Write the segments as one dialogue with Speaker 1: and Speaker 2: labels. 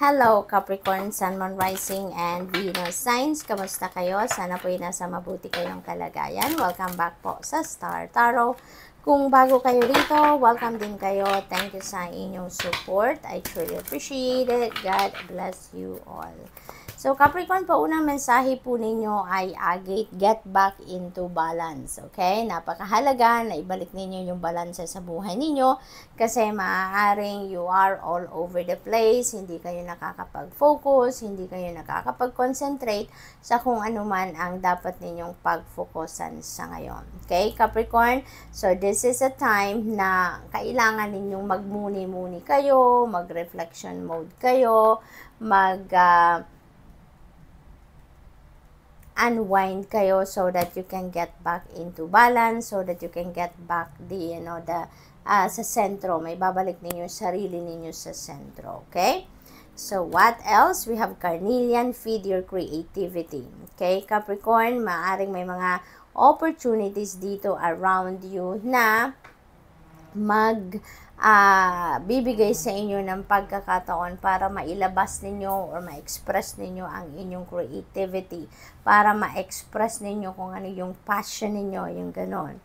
Speaker 1: Hello Capricorn, Sun, Moon, Rising, and Venus Signs. Kamusta kayo? Sana po ay nasa mabuti kayong kalagayan. Welcome back po sa Star Tarot. Kung bago kayo dito, welcome din kayo. Thank you sa inyong support. I truly appreciate it. God bless you all. So, Capricorn, paunang mensahe po ninyo ay agate, ah, get back into balance. Okay? Napakahalaga na ibalik ninyo yung balance sa buhay ninyo kasi maaaring you are all over the place, hindi kayo nakakapag-focus, hindi kayo nakakapag-concentrate sa kung ano man ang dapat ninyong pag-focusan sa ngayon. Okay, Capricorn? So, this is a time na kailangan ninyong magmuni-muni kayo, mag-reflection mode kayo, mag- uh, unwind kayo so that you can get back into balance, so that you can get back the, you know, the, uh, sa sentro. May babalik ninyo yung sarili ninyo sa sentro. Okay? So, what else? We have carnelian, feed your creativity. Okay? Capricorn, maaring may mga opportunities dito around you na mag uh, bibigay sa inyo ng pagkakataon para mailabas ninyo or ma-express ninyo ang inyong creativity para ma-express ninyo kung ano yung passion ninyo yung ganon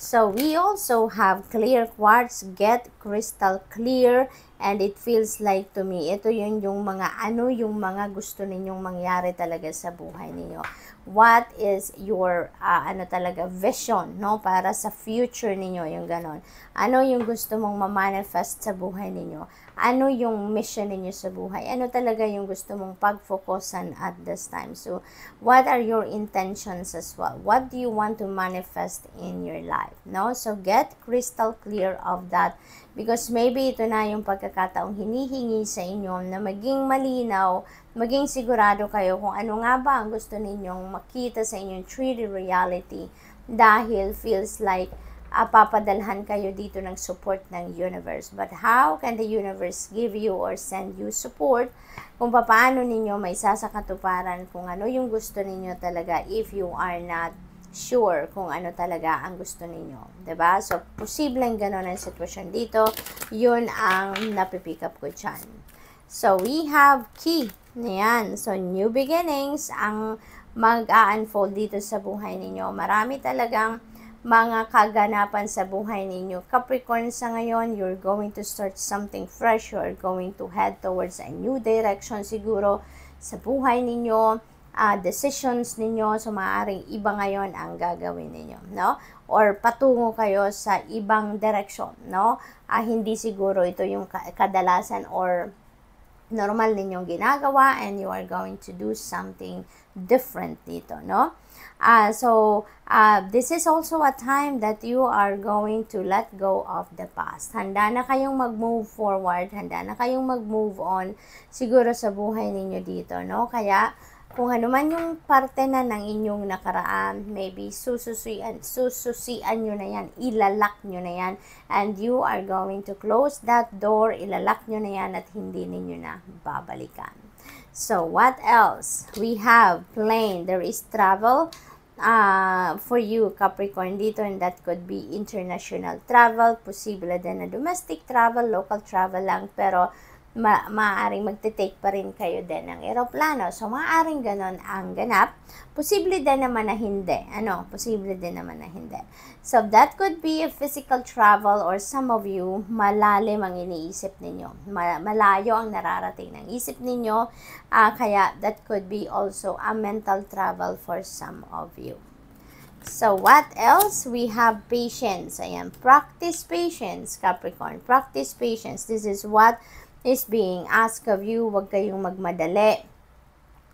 Speaker 1: so we also have clear quartz get crystal clear and it feels like to me ito yun yung mga ano yung mga gusto ninyong mangyari talaga sa buhay niyo what is your uh, ano talaga vision no para sa future ninyo yung ganon ano yung gusto mong ma-manifest sa buhay ninyo ano yung mission ninyo sa buhay ano talaga yung gusto mong pag-focusan at this time so what are your intentions as well what do you want to manifest in your life no so get crystal clear of that because maybe ito na yung pagkakataong hinihingi sa inyo na maging malinaw Maging sigurado kayo kung ano nga ba ang gusto ninyong makita sa inyong 3D reality dahil feels like uh, papadalhan kayo dito ng support ng universe. But how can the universe give you or send you support kung paano ninyo may sasakatuparan kung ano yung gusto ninyo talaga if you are not sure kung ano talaga ang gusto ninyo. ba diba? So, posibleng ganun ang sitwasyon dito. Yun ang napipick up ko dyan. So, we have key. Niyan. So, new beginnings ang mag-unfold dito sa buhay ninyo. Marami talagang mga kaganapan sa buhay ninyo. Capricorn sa ngayon, you're going to start something fresh. You're going to head towards a new direction siguro sa buhay ninyo, uh, decisions ninyo. So, maaaring iba ngayon ang gagawin ninyo, no? Or patungo kayo sa ibang direction, no? Uh, hindi siguro ito yung kadalasan or normal ninyong ginagawa and you are going to do something different dito, no? Uh, so, uh, this is also a time that you are going to let go of the past. Handa na kayong mag-move forward, handa na kayong mag-move on siguro sa buhay ninyo dito, no? Kaya, kung ano man yung parte na ng inyong nakaraan, maybe sususian, sususian nyo na yan, ilalak nyo na yan, and you are going to close that door, ilalak nyo na yan, at hindi ninyo na babalikan. So, what else? We have plane. There is travel uh, for you, Capricorn, dito, and that could be international travel, posible din na domestic travel, local travel lang, pero ma maaaring magte-take pa rin kayo din ng eroplano. So, maaaring ganon ang ganap. Posible din naman na hindi. Ano? Posible din naman na hindi. So, that could be a physical travel or some of you, malalim ang iniisip ninyo. Malayo ang nararating ng isip ninyo. Uh, kaya, that could be also a mental travel for some of you. So, what else? We have patience. Ayan, practice patience, Capricorn. Practice patience. This is what is being asked of you. Huwag kayong magmadali.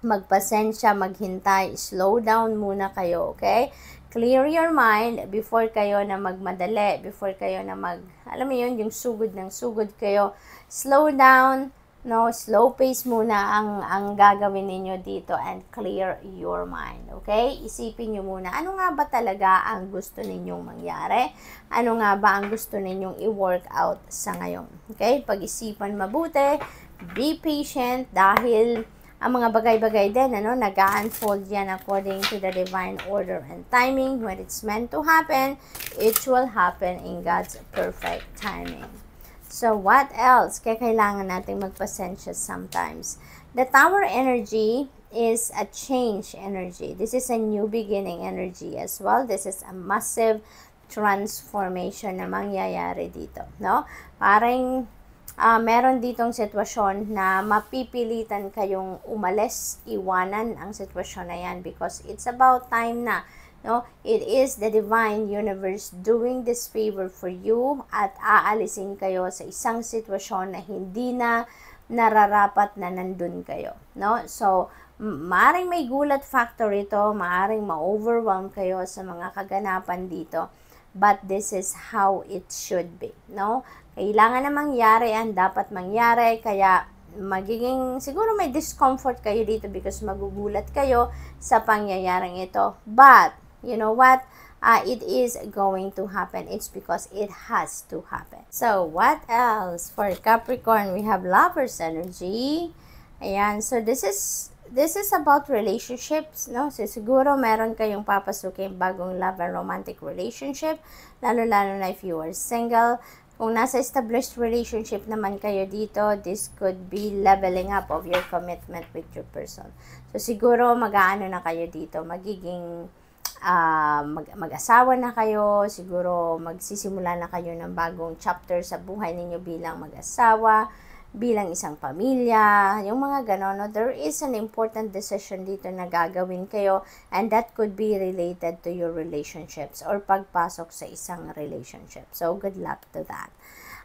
Speaker 1: Magpasensya, maghintay. Slow down muna kayo, okay? Clear your mind before kayo na magmadali, before kayo na mag, alam mo yun, yung sugod ng sugod kayo. Slow down, No, slow pace muna ang, ang gagawin niyo dito and clear your mind. Okay? Isipin niyo muna, ano nga ba talaga ang gusto ninyong mangyari? Ano nga ba ang gusto ninyong i-work out sa ngayon? Okay? Pag-isipan mabuti, be patient dahil ang mga bagay-bagay din, ano, nag-unfold yan according to the divine order and timing. When it's meant to happen, it will happen in God's perfect timing. So, what else? Kaya kailangan natin magpasensya sometimes. The tower energy is a change energy. This is a new beginning energy as well. This is a massive transformation na mangyayari dito. No? Parang uh, meron ditong sitwasyon na mapipilitan kayong umalis, iwanan ang sitwasyon na yan because it's about time na No? It is the divine universe doing this favor for you at aalisin kayo sa isang sitwasyon na hindi na nararapat na nandun kayo. No? So, maaring may gulat factor ito, maaring ma-overwhelm kayo sa mga kaganapan dito, but this is how it should be. No? Kailangan na mangyari ang dapat mangyari, kaya magiging siguro may discomfort kayo dito because magugulat kayo sa pangyayaring ito. But you know what? Uh, it is going to happen. It's because it has to happen. So, what else? For Capricorn, we have lover's energy. Ayan. So, this is this is about relationships, no? So, siguro meron kayong papasukin bagong love and romantic relationship, lalo-lalo na if you are single. Kung nasa established relationship naman kayo dito, this could be leveling up of your commitment with your person. So, siguro mag-aano na kayo dito, magiging uh, mag, mag-asawa na kayo, siguro magsisimula na kayo ng bagong chapter sa buhay ninyo bilang mag-asawa, bilang isang pamilya, yung mga ganon. No? There is an important decision dito na gagawin kayo and that could be related to your relationships or pagpasok sa isang relationship. So, good luck to that.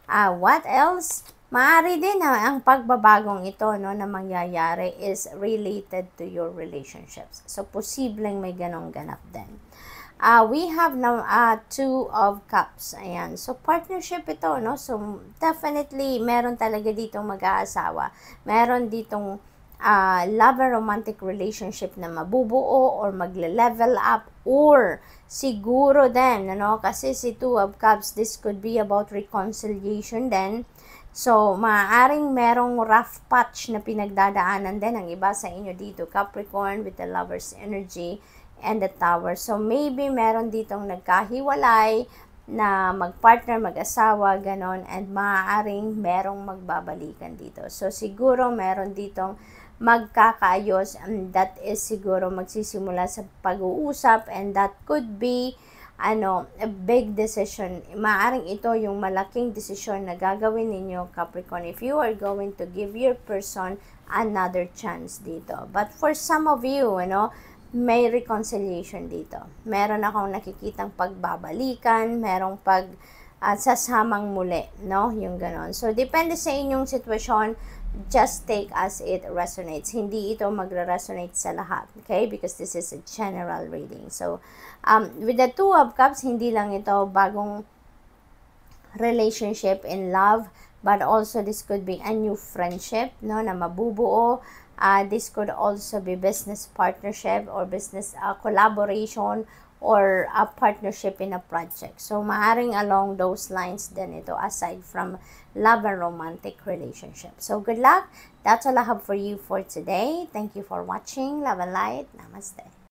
Speaker 1: Uh, what else? Maari din na ang pagbabagong ito no, na mangyayari is related to your relationships. So, posibleng may ganong ganap din. Uh, we have now uh, two of cups. Ayan. So, partnership ito. No? So, definitely, meron talaga dito mag-aasawa. Meron ditong uh, love romantic relationship na mabubuo or magle-level up or siguro din, ano, kasi si Two of Cups, this could be about reconciliation then So, maaaring merong rough patch na pinagdadaanan din ang iba sa inyo dito, Capricorn with the lover's energy and the tower. So, maybe meron ditong nagkahiwalay na magpartner, mag-asawa, ganon, and maaaring merong magbabalikan dito. So, siguro meron ditong magkakaayos and that is siguro magsisimula sa pag-uusap and that could be ano, big decision. Maaring ito yung malaking decision na gagawin ninyo, Capricorn, if you are going to give your person another chance dito. But for some of you, you know, may reconciliation dito. Meron akong nakikitang pagbabalikan, merong pag at uh, sasamang muli, no? Yung ganon. So, depende sa inyong sitwasyon, just take as it resonates. Hindi ito magre-resonate sa lahat, okay? Because this is a general reading. So, um, with the Two of Cups, hindi lang ito bagong relationship in love, but also this could be a new friendship, no, na mabubuo. Uh, this could also be business partnership or business uh, collaboration or a partnership in a project. So, maaring along those lines din ito aside from love and romantic relationship. So, good luck. That's all I have for you for today. Thank you for watching. Love and light. Namaste.